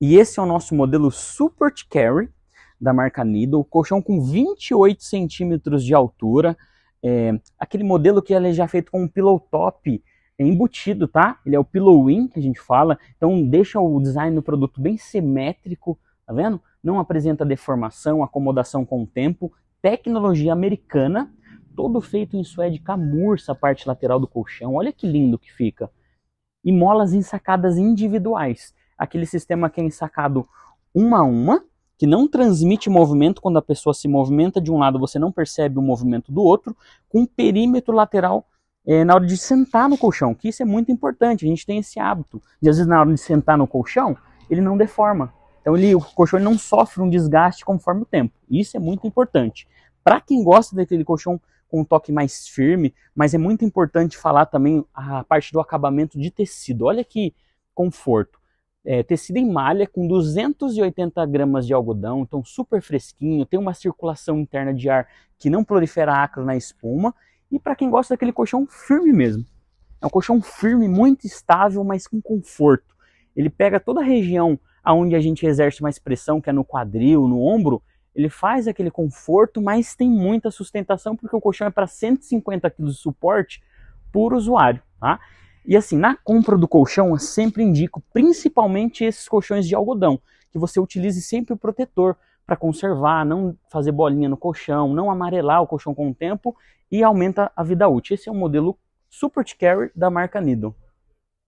E esse é o nosso modelo Support Carry da marca Nido, colchão com 28 centímetros de altura, é, aquele modelo que ele é já é feito com um pillow top é embutido, tá? Ele é o pillow in que a gente fala, então deixa o design do produto bem simétrico, tá vendo? Não apresenta deformação, acomodação com o tempo, tecnologia americana, todo feito em suede camurça, a parte lateral do colchão, olha que lindo que fica. E molas ensacadas individuais, aquele sistema que é ensacado uma a uma, que não transmite movimento quando a pessoa se movimenta de um lado, você não percebe o movimento do outro, com um perímetro lateral é, na hora de sentar no colchão, que isso é muito importante. A gente tem esse hábito de, às vezes, na hora de sentar no colchão, ele não deforma. Então, ele, o colchão ele não sofre um desgaste conforme o tempo. Isso é muito importante. Para quem gosta daquele colchão com um toque mais firme, mas é muito importante falar também a parte do acabamento de tecido. Olha que conforto é, tecido em malha com 280 gramas de algodão, então super fresquinho, tem uma circulação interna de ar que não prolifera acro na espuma. E para quem gosta daquele colchão firme mesmo. É um colchão firme, muito estável, mas com conforto. Ele pega toda a região onde a gente exerce mais pressão, que é no quadril, no ombro, ele faz aquele conforto, mas tem muita sustentação, porque o colchão é para 150 kg de suporte por usuário. Tá? E assim, na compra do colchão, eu sempre indico principalmente esses colchões de algodão, que você utilize sempre o protetor para conservar, não fazer bolinha no colchão, não amarelar o colchão com o tempo e aumenta a vida útil. Esse é o modelo Super Carry da marca Nido.